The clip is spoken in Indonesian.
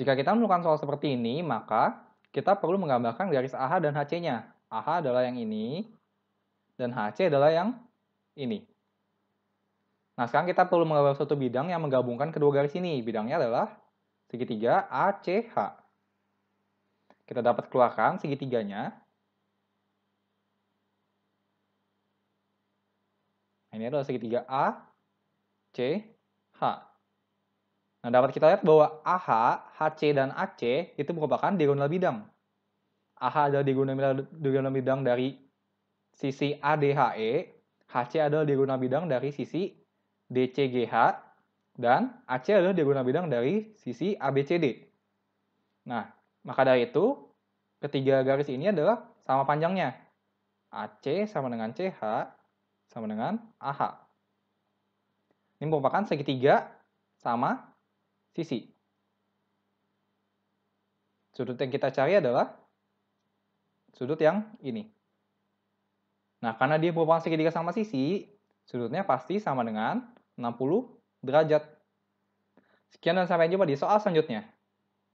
Jika kita menemukan soal seperti ini, maka kita perlu menggambarkan garis AH dan HC-nya. AH adalah yang ini, dan HC adalah yang ini. Nah, sekarang kita perlu menggambar suatu bidang yang menggabungkan kedua garis ini. Bidangnya adalah segitiga ACH. Kita dapat keluarkan segitiganya. Nah, ini adalah segitiga ACH. Nah, dapat kita lihat bahwa AH, HC, dan AC itu merupakan diagonal bidang. AH adalah diagonal, bidang dari sisi ADHE, HC adalah diagonal bidang dari sisi DCGH, dan AC adalah diagonal bidang dari sisi ABCD. Nah, maka dari itu, ketiga garis ini adalah sama panjangnya. AC sama dengan CH sama dengan AH. Ini merupakan segitiga sama sisi. Sudut yang kita cari adalah sudut yang ini. Nah, karena dia merupakan segitiga sama sisi, sudutnya pasti sama dengan 60 derajat. Sekian dan sampai jumpa di soal selanjutnya.